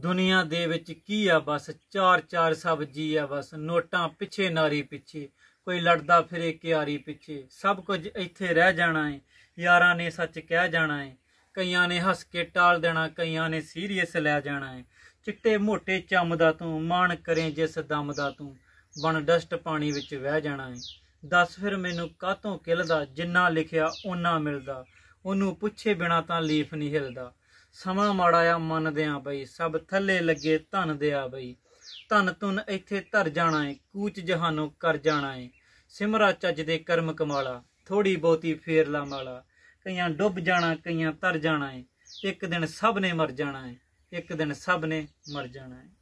ਦੁਨੀਆ ਦੇ ਵਿੱਚ ਕੀ ਆ ਬਸ ਚਾਰ ਚਾਰ ਸਬਜੀ ਆ ਬਸ ਨੋਟਾਂ ਪਿੱਛੇ ਨਾਰੀ ਪਿੱਛੇ ਕੋਈ ਲੜਦਾ ਫਿਰੇ ਕਿਆਰੀ ਪਿੱਛੇ ਸਭ ਕੁਝ ਇੱਥੇ ਰਹਿ ਜਾਣਾ ਹੈ ਯਾਰਾਂ ਨੇ ਸੱਚ ਕਹਿ ਜਾਣਾ ਹੈ ਕਈਆਂ ਨੇ ਹੱਸ ਕੇ ਟਾਲ ਦੇਣਾ ਕਈਆਂ ਨੇ ਸੀਰੀਅਸ ਲੈ ਜਾਣਾ ਹੈ ਚਿੱਟੇ ਮੋਟੇ ਚੰਮ ਦਾ ਤੂੰ ਮਾਣ ਕਰੇ ਜਿਸ ਦਮ ਦਾ ਤੂੰ ਬਣ ਡਸਟ ਪਾਣੀ ਵਿੱਚ ਵਹਿ ਜਾਣਾ ਹੈ ਦੱਸ ਫਿਰ ਮੈਨੂੰ ਕਾਤੋਂ ਕਿਲਦਾ ਜਿੰਨਾ ਲਿਖਿਆ ਓਨਾ ਮਿਲਦਾ ਉਹਨੂੰ ਪੁੱਛੇ ਬਿਨਾ ਤਾਂ ਲੀਫ ਨਹੀਂ ਹਿਲਦਾ ਸਮਾਂ ਮਾੜਾ ਆ ਮੰਨਦੇ ਆ ਬਈ ਸਭ ਥੱਲੇ ਲੱਗੇ ਧਨ ਦੇ ਆ ਬਈ ਧਨ ਤੁਨ ਇੱਥੇ ਧਰ ਜਾਣਾ ਏ ਕੂਚ ਜਹਾਨੋਂ ਕਰ ਜਾਣਾ ਏ ਸਿਮਰਾ ਚੱਜ ਦੇ ਕਰਮ ਕਮਾਲਾ ਥੋੜੀ ਬਹੁਤੀ ਫੇਰ ਲਾ ਮਾਲਾ ਕਈਆਂ ਡੁੱਬ ਜਾਣਾ ਕਈਆਂ ਤਰ ਜਾਣਾ ਏ ਇੱਕ ਦਿਨ ਸਭ ਨੇ ਮਰ ਜਾਣਾ ਏ ਇੱਕ ਦਿਨ ਸਭ ਨੇ ਮਰ ਜਾਣਾ ਏ